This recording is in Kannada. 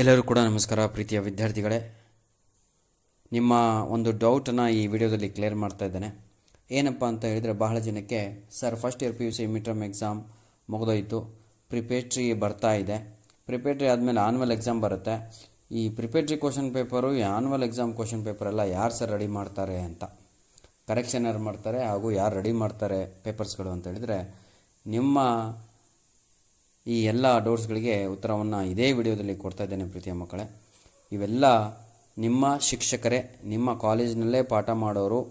ಎಲ್ಲರೂ ಕೂಡ ನಮಸ್ಕಾರ ಪ್ರೀತಿಯ ವಿದ್ಯಾರ್ಥಿಗಳೇ ನಿಮ್ಮ ಒಂದು ಡೌಟನ್ನು ಈ ವಿಡಿಯೋದಲ್ಲಿ ಕ್ಲಿಯರ್ ಮಾಡ್ತಾ ಇದ್ದೇನೆ ಏನಪ್ಪ ಅಂತ ಹೇಳಿದರೆ ಬಹಳ ಜನಕ್ಕೆ sir first year P U C midterm exam ಮುಗಿದೋಯಿತು ಪ್ರಿಪೇಟ್ರಿ ಬರ್ತಾ ಇದೆ ಪ್ರಿಪೇಟ್ರಿ ಆದಮೇಲೆ ಆನ್ವಲ್ ಎಕ್ಸಾಮ್ ಬರುತ್ತೆ ಈ ಪ್ರಿಪೇಟ್ರಿ ಕ್ವಶನ್ ಪೇಪರು ಈ ಆನ್ವಲ್ ಎಕ್ಸಾಮ್ ಕ್ವಶನ್ ಪೇಪರೆಲ್ಲ ಯಾರು ಸರ್ ರೆಡಿ ಮಾಡ್ತಾರೆ ಅಂತ ಕರೆಕ್ಷನ್ ಯಾರು ಮಾಡ್ತಾರೆ ಹಾಗೂ ಯಾರು ರೆಡಿ ಮಾಡ್ತಾರೆ ಪೇಪರ್ಸ್ಗಳು ಅಂತ ಹೇಳಿದರೆ ನಿಮ್ಮ ಈ ಎಲ್ಲ ಡೋರ್ಸ್ಗಳಿಗೆ ಉತ್ತರವನ್ನು ಇದೇ ವಿಡಿಯೋದಲ್ಲಿ ಕೊಡ್ತಾ ಇದ್ದೇನೆ ಪ್ರೀತಿಯ ಮಕ್ಕಳೇ ಇವೆಲ್ಲ ನಿಮ್ಮ ಶಿಕ್ಷಕರೇ ನಿಮ್ಮ ಕಾಲೇಜಿನಲ್ಲೇ ಪಾಠ ಮಾಡೋರು